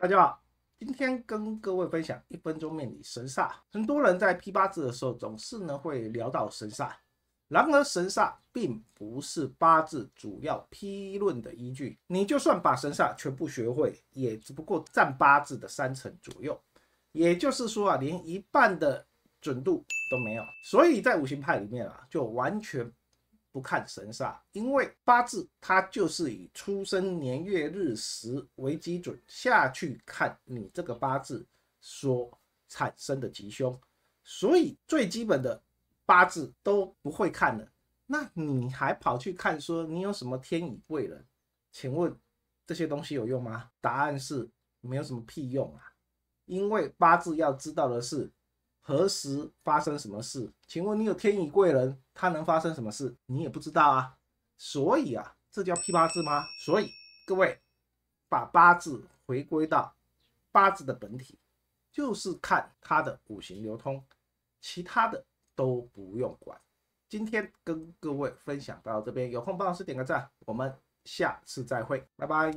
大家好，今天跟各位分享一分钟面理神煞。很多人在批八字的时候，总是呢会聊到神煞，然而神煞并不是八字主要批论的依据。你就算把神煞全部学会，也只不过占八字的三成左右，也就是说啊，连一半的准度都没有。所以在五行派里面啊，就完全。不看神煞，因为八字它就是以出生年月日时为基准下去看你这个八字所产生的吉凶，所以最基本的八字都不会看了，那你还跑去看说你有什么天乙贵人？请问这些东西有用吗？答案是没有什么屁用啊，因为八字要知道的是。何时发生什么事？请问你有天乙贵人，他能发生什么事？你也不知道啊。所以啊，这叫批八字吗？所以各位，把八字回归到八字的本体，就是看它的五行流通，其他的都不用管。今天跟各位分享到这边，有空帮老师点个赞，我们下次再会，拜拜。